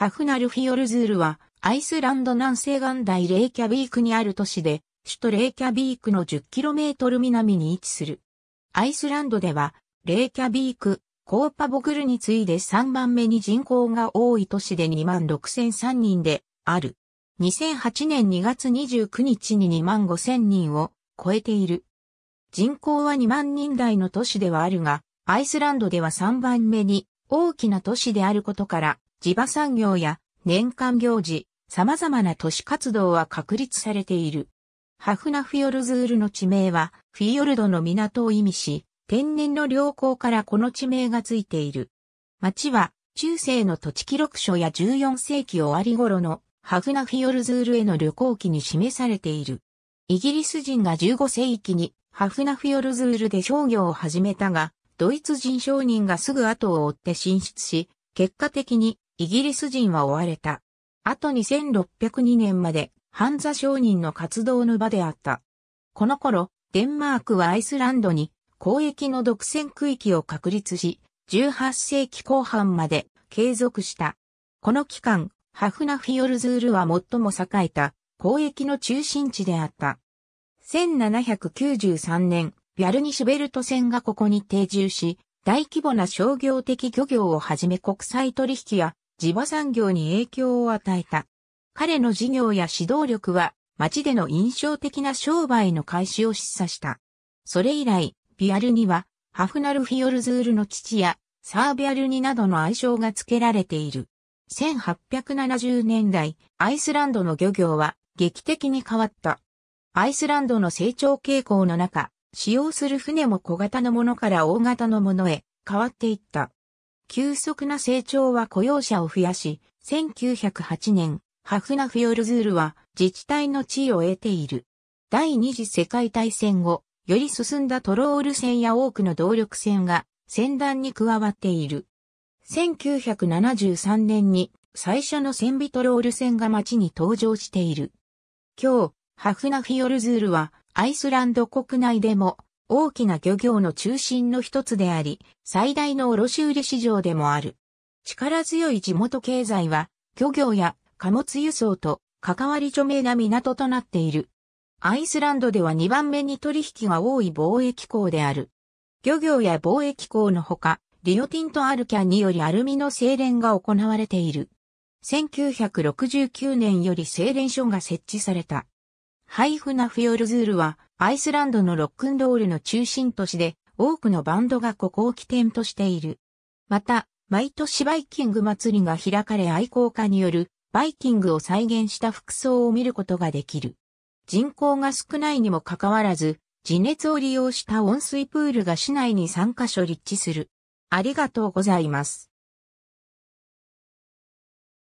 ハフナルフィオルズールは、アイスランド南西岸大レイキャビークにある都市で、首都レイキャビークの 10km 南に位置する。アイスランドでは、レイキャビーク、コーパボグルに次いで3番目に人口が多い都市で26,003人である。2008年2月29日に25,000人を超えている。人口は2万人台の都市ではあるが、アイスランドでは3番目に大きな都市であることから、地場産業や年間行事、様々な都市活動は確立されている。ハフナフィヨルズールの地名は、フィヨルドの港を意味し、天然の良好からこの地名がついている。町は、中世の土地記録書や14世紀終わり頃のハフナフィヨルズールへの旅行記に示されている。イギリス人が15世紀にハフナフィヨルズールで商業を始めたが、ドイツ人商人がすぐ後を追って進出し、結果的にイギリス人は追われた。あと2602年まで、ハンザ商人の活動の場であった。この頃、デンマークはアイスランドに交易の独占区域を確立し、18世紀後半まで継続した。この期間、ハフナフィヨルズールは最も栄えた交易の中心地であった。1793年、ビャルニシュベルト船がここに定住し、大規模な商業的漁業をはじめ国際取引や地場産業に影響を与えた。彼の事業や指導力は街での印象的な商売の開始を示唆した。それ以来、ビアルにはハフナルフィオルズールの父やサービアルニなどの愛称が付けられている。1870年代、アイスランドの漁業は劇的に変わった。アイスランドの成長傾向の中、使用する船も小型のものから大型のものへ変わっていった。急速な成長は雇用者を増やし、1908年、ハフナフィヨルズールは自治体の地位を得ている。第二次世界大戦後、より進んだトロール船や多くの動力船が船団に加わっている。1973年に最初の船尾トロール船が町に登場している。今日、ハフナフィヨルズールはアイスランド国内でも大きな漁業の中心の一つであり、最大の卸売市場でもある。力強い地元経済は、漁業や貨物輸送と関わり著名な港となっている。アイスランドでは2番目に取引が多い貿易港である。漁業や貿易港のほか、リオティンとアルキャンによりアルミの精錬が行われている。1969年より精錬所が設置された。ハイフナフヨルズールはアイスランドのロックンロールの中心都市で多くのバンドがここを起点としている。また、毎年バイキング祭りが開かれ愛好家によるバイキングを再現した服装を見ることができる。人口が少ないにもかかわらず、地熱を利用した温水プールが市内に3カ所立地する。ありがとうございます。